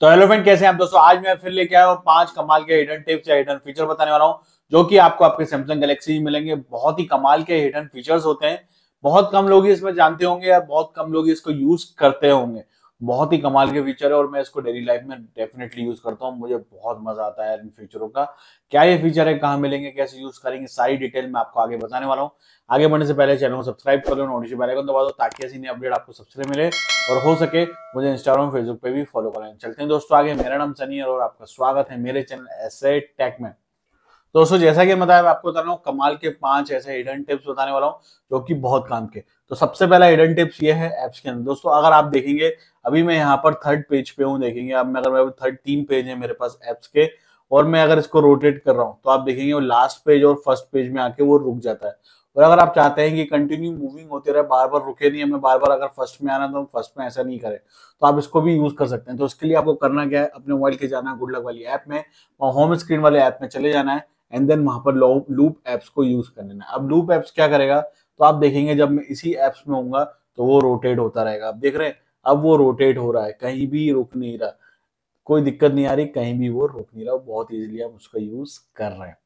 तो hello friend कैसे हैं आप दोस्तों आज मैं फिर लेके आया हूँ पांच कमाल के हिडन टिप्स या हिडन फीचर बताने वाला हूँ जो कि आपको आपके सैमसंग गैलेक्सी में मिलेंगे बहुत ही कमाल के हिडन फीचर्स होते हैं बहुत कम लोग इसमें जानते होंगे या बहुत कम लोग इसको यूज करते होंगे बहुत ही कमाल के फीचर है और मैं इसको डेली लाइफ में डेफिनेटली यूज करता हूँ मुझे बहुत मजा आता है इन फीचरों का क्या ये फीचर है कहाँ मिलेंगे कैसे यूज करेंगे सारी डिटेल मैं आपको आगे बताने वाला हूँ आगे बढ़ने से पहले चैनल को सब्सक्राइब करो नोटिस बेल आइकन दबा दो ताकि ऐसी नई अपडेट आपको सबसे मिले और हो सके मुझे इंस्टाग्राम फेसबुक पे भी फॉलो करें चलते हैं दोस्तों आगे मेरा नाम सनी और आपका स्वागत है मेरे चैनल ऐसे टेक में दोस्तों जैसा कि मैं आपको बता रहा हूँ कमाल के पांच ऐसे हिडन टिप्स बताने वाला हूँ जो कि बहुत काम के तो सबसे पहला हिडन टिप्स ये है एप्स के अंदर दोस्तों अगर आप देखेंगे अभी मैं यहाँ पर थर्ड पेज पे हूँ देखेंगे अब मैं अगर मैं थर्ड तीन पेज है मेरे पास एप्स के और मैं अगर इसको रोटेट कर रहा हूँ तो आप देखेंगे वो लास्ट पेज और फर्स्ट पेज में आके वो रुक जाता है और अगर आप चाहते हैं कि कंटिन्यू मूविंग होते रहे बार बार रुके नहीं हमें बार बार अगर फर्स्ट में आना तो हम फर्स्ट में ऐसा नहीं करें तो आप इसको भी यूज कर सकते हैं तो इसके लिए आपको करना क्या है अपने मोबाइल के जाना गुड लक वाली ऐप में और होम स्क्रीन वाले ऐप में चले जाना है एंड देन वहां पर लूप एप्स को यूज कर लेना है अब लूप एप्स क्या करेगा तो आप देखेंगे जब मैं इसी एप्स में होऊंगा तो वो रोटेट होता रहेगा आप देख रहे हैं अब वो रोटेट हो रहा है कहीं भी रुक नहीं रहा कोई दिक्कत नहीं आ रही कहीं भी वो रुक नहीं रहा बहुत इजीली हम उसका यूज कर रहे हैं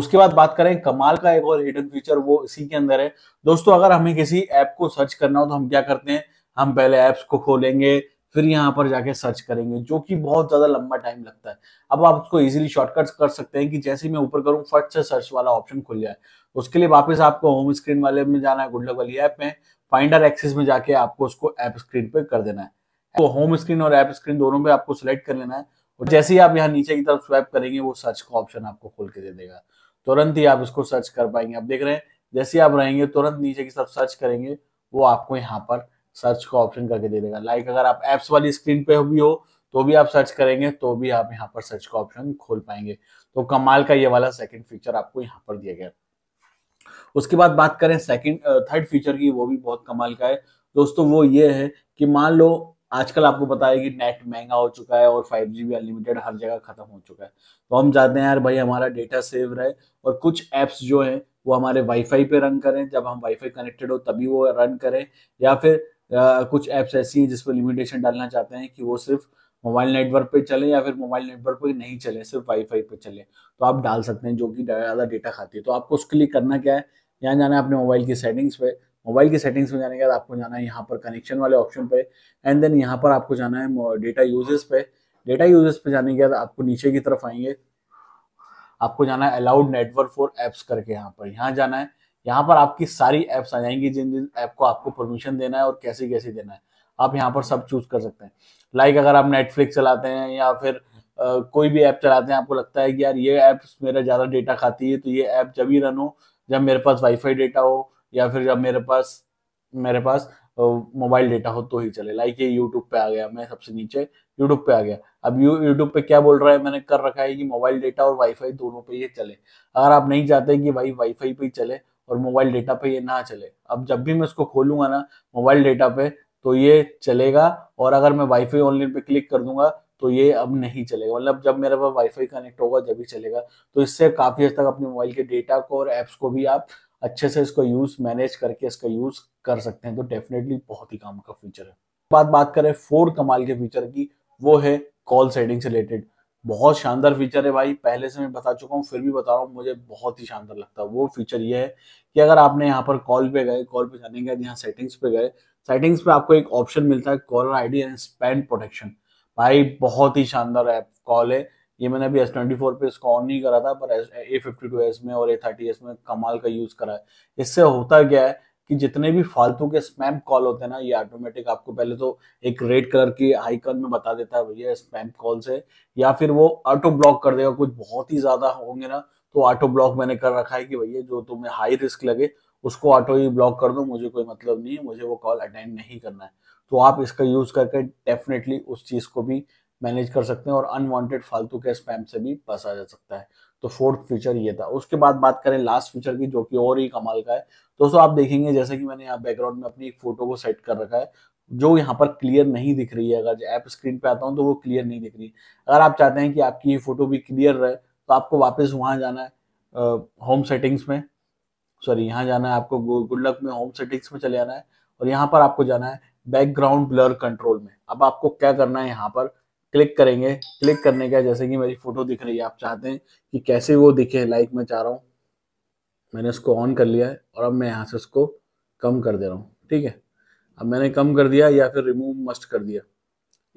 उसके बाद बात करें कमाल का एक और हिडन फीचर वो इसी के अंदर है दोस्तों अगर हमें किसी ऐप को सर्च करना हो तो हम क्या करते हैं हम पहले ऐप्स को खोलेंगे फिर यहाँ पर जाके सर्च करेंगे जो कि बहुत ज़्यादा लंबा टाइम लगता है अब आप उसको इजीली शॉर्टकट कर सकते हैं कि जैसे ही मैं ऊपर करूँ फट से सर्च वाला ऑप्शन खुल जाए उसके लिए वापस आपको होम स्क्रीन वाले में जाना है गुडलक वाली ऐप में फाइंडर एक्सेस में जाके आपको उसको ऐप स्क्रीन पर कर देना है तो होम स्क्रीन और ऐप स्क्रीन दोनों में आपको सिलेक्ट कर लेना है और जैसे ही आप यहाँ नीचे की तरफ स्वैप करेंगे वो सर्च का ऑप्शन आपको खोल के दे देगा तुरंत ही आप इसको सर्च कर पाएंगे आप देख रहे हैं जैसे ही आप रहेंगे तुरंत नीचे की तरफ सर्च करेंगे वो आपको यहाँ पर सर्च का ऑप्शन करके दे देगा लाइक अगर आप एप्स वाली स्क्रीन पे भी हो तो भी आप सर्च करेंगे तो भी आप यहाँ पर सर्च का ऑप्शन खोल पाएंगे तो कमाल का ये वाला सेकंड फीचर आपको यहाँ पर दिया गया उसके बाद बात करें सेकंड थर्ड फीचर की वो भी बहुत कमाल का है दोस्तों वो ये है कि मान लो आजकल आपको पता है कि नेट महंगा हो चुका है और फाइव जी अनलिमिटेड हर जगह खत्म हो चुका है तो हम चाहते हैं यार भाई हमारा डेटा सेव रहे और कुछ एप्स जो है वो हमारे वाईफाई पे रन करें जब हम वाईफाई कनेक्टेड हो तभी वो रन करें या फिर कुछ ऐप्स ऐसी हैं जिस पर लिमिटेशन डालना चाहते हैं कि वो सिर्फ मोबाइल नेटवर्क पे चले या फिर मोबाइल नेटवर्क पे नहीं चले सिर्फ वाईफाई पे चले तो आप डाल सकते हैं जो कि ज़्यादा डेटा खाती है तो आपको उसके लिए करना क्या है यहाँ जाना है अपने मोबाइल की सेटिंग्स पे मोबाइल की सेटिंग्स में जाने के बाद आपको जाना है यहाँ पर कनेक्शन वाले ऑप्शन पे एंड देन यहाँ पर आपको जाना है डेटा यूजेस पे डेटा यूजेस पे जाने के बाद आपको नीचे की तरफ आएंगे आपको जाना है अलाउड नेटवर्क फॉर एप्स करके यहाँ पर यहाँ जाना है यहाँ पर आपकी सारी ऐप्स आ जाएंगी जिन जिन ऐप को आपको परमिशन देना है और कैसे कैसे देना है आप यहाँ पर सब चूज कर सकते हैं लाइक like अगर आप नेटफ्लिक्स चलाते हैं या फिर Uh, कोई भी ऐप चलाते हैं आपको लगता है कि यार ये ऐप मेरा ज़्यादा डेटा खाती है तो ये ऐप जब ही रन हो जब मेरे पास वाईफाई डेटा हो या फिर जब मेरे पास मेरे पास मोबाइल डेटा हो तो ही चले लाइक ये यूट्यूब पे आ गया मैं सबसे नीचे यूट्यूब पे आ गया अब यू यूट्यूब पे क्या बोल रहा है मैंने कर रखा है कि मोबाइल डेटा और वाईफाई दोनों पे ये चले अगर आप नहीं चाहते कि भाई वाईफाई पे ही चले और मोबाइल डेटा पे ये ना चले अब जब भी मैं उसको खोलूंगा ना मोबाइल डेटा पे तो ये चलेगा और अगर मैं वाईफाई ऑनलाइन पे क्लिक कर दूंगा तो ये अब नहीं चलेगा मतलब जब मेरे पास वाईफाई कनेक्ट होगा जब ही चलेगा तो इससे काफी हद तक अपने मोबाइल के डेटा को और ऐप्स को भी आप अच्छे से इसको यूज मैनेज करके इसका यूज कर सकते हैं तो डेफिनेटली बहुत ही काम का फीचर है बात बात करें फोर कमाल के फीचर की वो है कॉल सेटिंग से रिलेटेड बहुत शानदार फीचर है भाई पहले से मैं बता चुका हूँ फिर भी बता रहा हूँ मुझे बहुत ही शानदार लगता है वो फीचर ये है कि अगर आपने यहाँ पर कॉल पे गए कॉल पे जाने के बाद यहाँ सेटिंग्स पे गए सेटिंग्स पे आपको एक ऑप्शन मिलता है caller ID and spam protection भाई बहुत ही शानदार ऐप कॉल है ये मैंने अभी एस ट्वेंटी फोर पे इसको ऑन नहीं करा था पर ए फिफ्टी टू एस में और ए थर्टी एस में कमाल का यूज करा है इससे होता क्या है कि जितने भी फालतू के स्पैम कॉल होते हैं ना ये ऑटोमेटिक आपको पहले तो एक रेड कलर की आइकन में बता देता है भैया स्पैम कॉल से या फिर वो ऑटो ब्लॉक कर देगा कुछ बहुत ही ज्यादा होंगे ना तो ऑटो ब्लॉक मैंने कर रखा है कि भैया जो तुम्हें हाई रिस्क लगे उसको ऑटो ही ब्लॉक कर दो मुझे कोई मतलब नहीं है मुझे वो कॉल अटेंड नहीं करना है तो आप इसका यूज करके डेफिनेटली उस चीज को भी मैनेज कर सकते हैं और अनवांटेड फालतू के स्पैम से भी बचा जा सकता है तो फोर्थ फीचर ये था उसके बाद बात करें लास्ट फीचर की जो कि और ही कमाल का है दोस्तों आप देखेंगे जैसे कि मैंने यहाँ बैकग्राउंड में अपनी एक फोटो को सेट कर रखा है जो यहाँ पर क्लियर नहीं दिख रही है अगर ऐप स्क्रीन पे आता हूँ तो वो क्लियर नहीं दिख रही अगर आप चाहते हैं कि आपकी ये फोटो भी क्लियर रहे तो आपको वापस वहाँ जाना है होम सेटिंग्स में सॉरी यहाँ जाना है आपको गुडलक में होम सेटिंग्स में चले जाना है और यहाँ पर आपको जाना है बैकग्राउंड ब्लर कंट्रोल में अब आपको क्या करना है यहाँ पर क्लिक करेंगे क्लिक करने का जैसे कि मेरी फोटो दिख रही है आप चाहते हैं कि कैसे वो दिखे लाइक मैं चाह रहा हूँ मैंने उसको ऑन कर लिया है और अब मैं यहाँ से उसको कम कर दे रहा हूँ ठीक है अब मैंने कम कर दिया या फिर रिमूव मस्ट कर दिया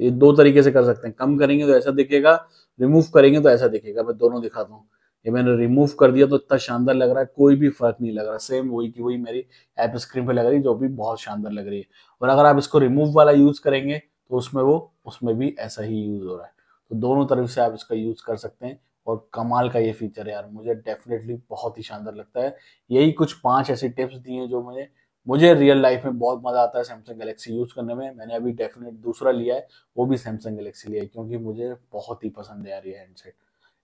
ये दो तरीके से कर सकते हैं कम करेंगे तो ऐसा दिखेगा रिमूव करेंगे तो ऐसा दिखेगा मैं दोनों दिखाता हूँ ये मैंने रिमूव कर दिया तो इतना शानदार लग रहा है कोई भी फर्क नहीं लग रहा सेम वही की वही मेरी ऐप स्क्रीन पे लग रही है जो भी बहुत शानदार लग रही है और अगर आप इसको रिमूव वाला यूज करेंगे तो उसमें वो उसमें भी ऐसा ही यूज़ हो रहा है तो दोनों तरफ से आप इसका यूज़ कर सकते हैं और कमाल का ये फीचर है यार मुझे डेफिनेटली बहुत ही शानदार लगता है यही कुछ पांच ऐसे टिप्स दी हैं जो मुझे मुझे रियल लाइफ में बहुत मज़ा आता है सैमसंग गलेक्सी यूज़ करने में मैंने अभी डेफिनेट दूसरा लिया है वो भी सैमसंग गलेक्सी लिया है क्योंकि मुझे बहुत ही पसंद है यार ये हैंडसेट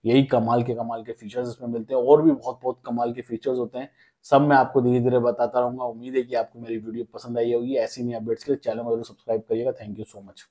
यही कमाल के कमाल के फीचर्स इसमें मिलते हैं और भी बहुत बहुत कमाल के फीचर्स होते हैं सब मैं आपको धीरे धीरे बताता रहूंगा उम्मीद है कि आपको मेरी वीडियो पसंद आई होगी ऐसी नई अपडेट्स के लिए चैनल को सब्सक्राइब करिएगा थैंक यू सो मच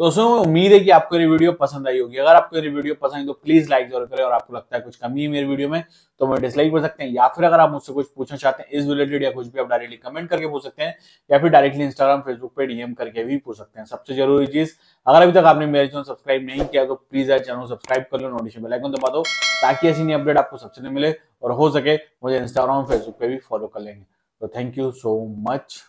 दोस्तों उम्मीद है कि आपको ये वीडियो पसंद आई होगी अगर आपको ये वीडियो पसंद आई तो प्लीज लाइक जरूर करें और आपको लगता है कुछ कमी है मेरे वीडियो में तो मैं डिसलाइक कर सकते हैं या फिर अगर आप मुझसे कुछ पूछना चाहते हैं इस रिलेटेड या कुछ भी आप डायरेक्टली कमेंट करके पूछ सकते हैं या फिर डायरेक्टली इंस्टाग्राम फेसबुक पर डीएम करके भी पूछ सकते हैं सबसे जरूरी चीज अगर अभी तक आपने मेरे चैनल सब्सक्राइब नहीं किया तो प्लीज आज चैनल सब्सक्राइब कर लो नोटिफिकेशन बेल आइकन दबा दो ताकि ऐसी नई अपडेट आपको सबसे मिले और हो सके मुझे इंस्टाग्राम फेसबुक पर भी फॉलो कर लेंगे तो थैंक यू सो मच